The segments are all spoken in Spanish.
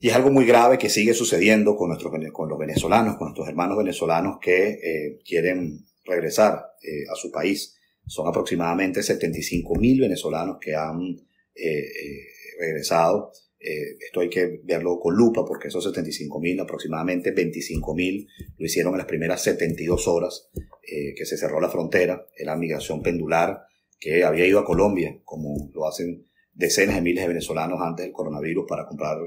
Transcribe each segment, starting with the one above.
Y es algo muy grave que sigue sucediendo con, con los venezolanos, con nuestros hermanos venezolanos que eh, quieren regresar eh, a su país. Son aproximadamente 75 mil venezolanos que han eh, regresado. esto hay que verlo con lupa porque esos 75 mil, aproximadamente 25 mil, lo hicieron en las primeras 72 horas que se cerró la frontera. la migración pendular que había ido a Colombia, como lo hacen decenas de miles de venezolanos antes del coronavirus para comprar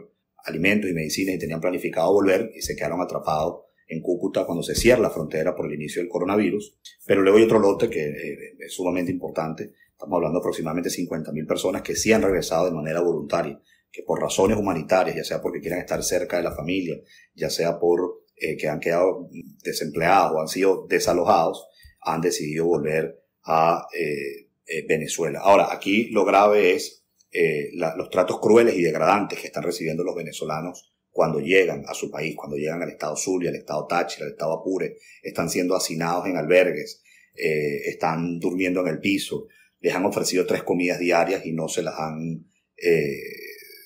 alimentos y medicina y tenían planificado volver y se quedaron atrapados en Cúcuta cuando se cierra la frontera por el inicio del coronavirus. Pero luego hay otro lote que eh, es sumamente importante. Estamos hablando de aproximadamente 50.000 personas que sí han regresado de manera voluntaria, que por razones humanitarias, ya sea porque quieran estar cerca de la familia, ya sea por eh, que han quedado desempleados o han sido desalojados, han decidido volver a eh, Venezuela. Ahora, aquí lo grave es eh, los tratos crueles y degradantes que están recibiendo los venezolanos cuando llegan a su país, cuando llegan al estado Zulia, al estado Táchira, al estado Apure, están siendo hacinados en albergues, eh, están durmiendo en el piso, les han ofrecido tres comidas diarias y no se las han, eh,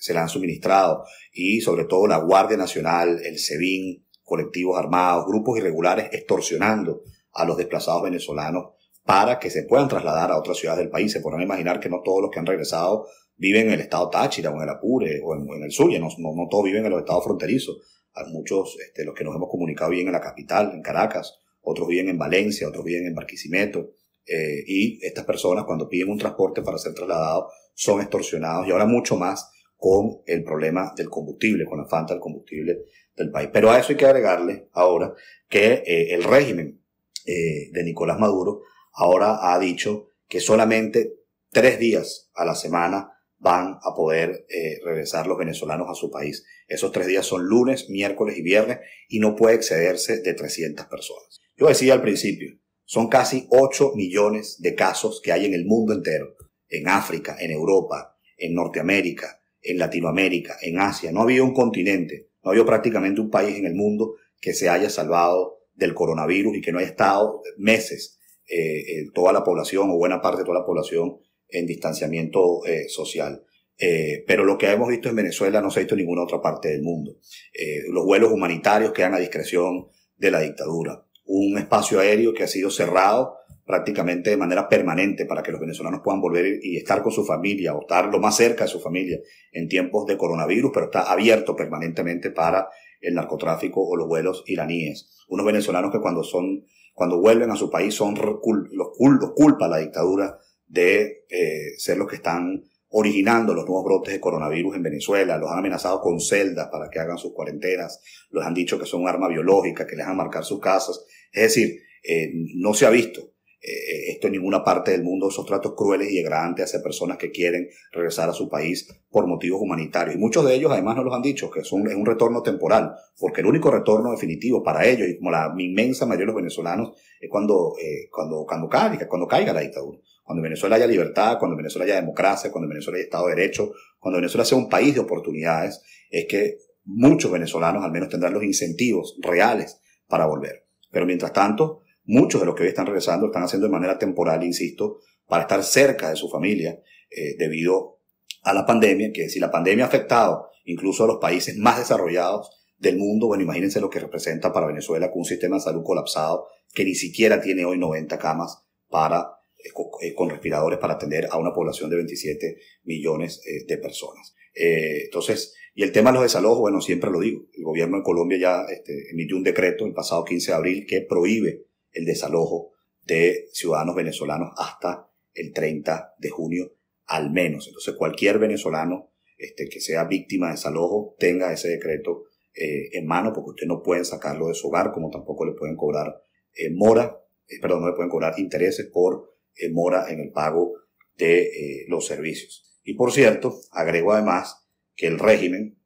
se las han suministrado. Y sobre todo la Guardia Nacional, el SEBIN, colectivos armados, grupos irregulares extorsionando a los desplazados venezolanos para que se puedan trasladar a otras ciudades del país. Se podrán imaginar que no todos los que han regresado viven en el estado Táchira o en el Apure o en, el Suya, no, no, todos viven en los estados fronterizos. Hay muchos, este, los que nos hemos comunicado bien en la capital, en Caracas, otros viven en Valencia, otros viven en Barquisimeto. Eh, y estas personas cuando piden un transporte para ser trasladados son extorsionados y ahora mucho más con el problema del combustible, con la falta del combustible del país. Pero a eso hay que agregarle ahora que eh, el régimen eh, de Nicolás Maduro ahora ha dicho que solamente tres días a la semana van a poder eh, regresar los venezolanos a su país. Esos tres días son lunes, miércoles y viernes y no puede excederse de 300 personas. Yo decía al principio, son casi 8 millones de casos que hay en el mundo entero, en África, en Europa, en Norteamérica, en Latinoamérica, en Asia. No había un continente, no había prácticamente un país en el mundo que se haya salvado del coronavirus y que no haya estado meses eh, toda la población o buena parte de toda la población en distanciamiento eh, social. Eh, pero lo que hemos visto en Venezuela no se ha visto en ninguna otra parte del mundo. Eh, los vuelos humanitarios quedan a discreción de la dictadura. Un espacio aéreo que ha sido cerrado prácticamente de manera permanente para que los venezolanos puedan volver y estar con su familia o estar lo más cerca de su familia en tiempos de coronavirus, pero está abierto permanentemente para el narcotráfico o los vuelos iraníes. Unos venezolanos que cuando son, cuando vuelven a su país son los, culpa la dictadura de eh, ser los que están originando los nuevos brotes de coronavirus en Venezuela, los han amenazado con celdas para que hagan sus cuarentenas, los han dicho que son arma biológica, que les van marcar sus casas. Es decir, eh, no se ha visto eh, esto en ninguna parte del mundo, esos tratos crueles y degradantes hacia personas que quieren regresar a su país por motivos humanitarios. Y muchos de ellos además nos los han dicho, que es un, retorno temporal, porque el único retorno definitivo para ellos, y como la inmensa mayoría de los venezolanos, es cuando, eh, cuando, cuando, caiga, cuando caiga la dictadura. Cuando Venezuela haya libertad, cuando Venezuela haya democracia, cuando Venezuela haya Estado de Derecho, cuando Venezuela sea un país de oportunidades, es que muchos venezolanos al menos tendrán los incentivos reales para volver. Pero mientras tanto, Muchos de los que hoy están regresando están haciendo de manera temporal, insisto, para estar cerca de su familia eh, debido a la pandemia, que si la pandemia ha afectado incluso a los países más desarrollados del mundo, bueno, imagínense lo que representa para Venezuela con un sistema de salud colapsado que ni siquiera tiene hoy 90 camas para eh, eh, con respiradores para atender a una población de 27 millones de personas. entonces, y el tema de los desalojos, bueno, siempre lo digo, el gobierno de Colombia ya este, emitió un decreto el pasado 15 de abril que prohíbe el desalojo de ciudadanos venezolanos hasta el 30 de junio al menos. Entonces cualquier venezolano este, que sea víctima de desalojo tenga ese decreto eh, en mano porque usted no pueden sacarlo de su hogar como tampoco le pueden cobrar eh, mora, eh, perdón, no le pueden cobrar intereses por mora en el pago de los servicios. Y por cierto, agrego además que el régimen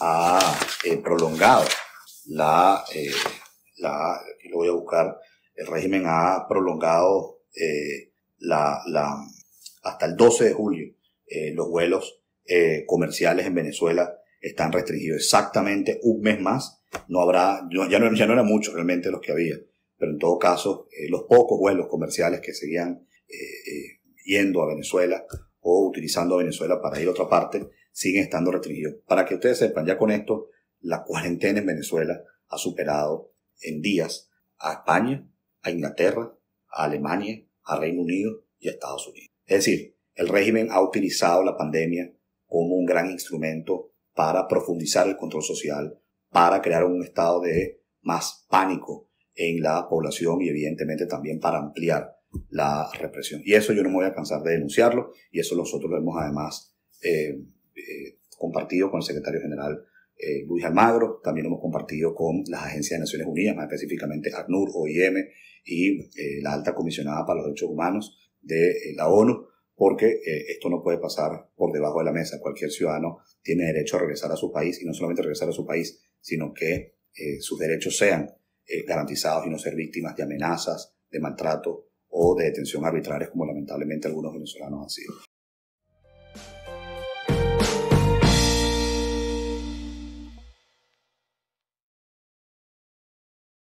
ha prolongado la, la, lo voy a buscar, el régimen ha prolongado eh, la, la, hasta el 12 de julio eh, los vuelos eh, comerciales en Venezuela están restringidos exactamente un mes más. No habrá, ya no, ya no eran muchos realmente los que había, pero en todo caso, los pocos vuelos comerciales que seguían yendo a Venezuela o utilizando Venezuela para ir a otra parte siguen estando restringidos. Para que ustedes sepan, ya con esto, la cuarentena en Venezuela ha superado en días a España a Inglaterra, a Alemania, a Reino Unido y a Estados Unidos. Es decir, el régimen ha utilizado la pandemia como un gran instrumento para profundizar el control social, para crear un estado de más pánico en la población y evidentemente también para ampliar la represión. Y eso yo no me voy a cansar de denunciarlo y eso nosotros lo hemos además eh, eh, compartido con el secretario general eh, Luis Almagro, también hemos compartido con las agencias de Naciones Unidas, más específicamente ACNUR, OIM y eh, la alta comisionada para los derechos humanos de eh, la ONU, porque esto no puede pasar por debajo de la mesa. Cualquier ciudadano tiene derecho a regresar a su país y no solamente regresar a su país, sino que sus derechos sean garantizados y no ser víctimas de amenazas, de maltrato o de detención arbitrarias como lamentablemente algunos venezolanos han sido.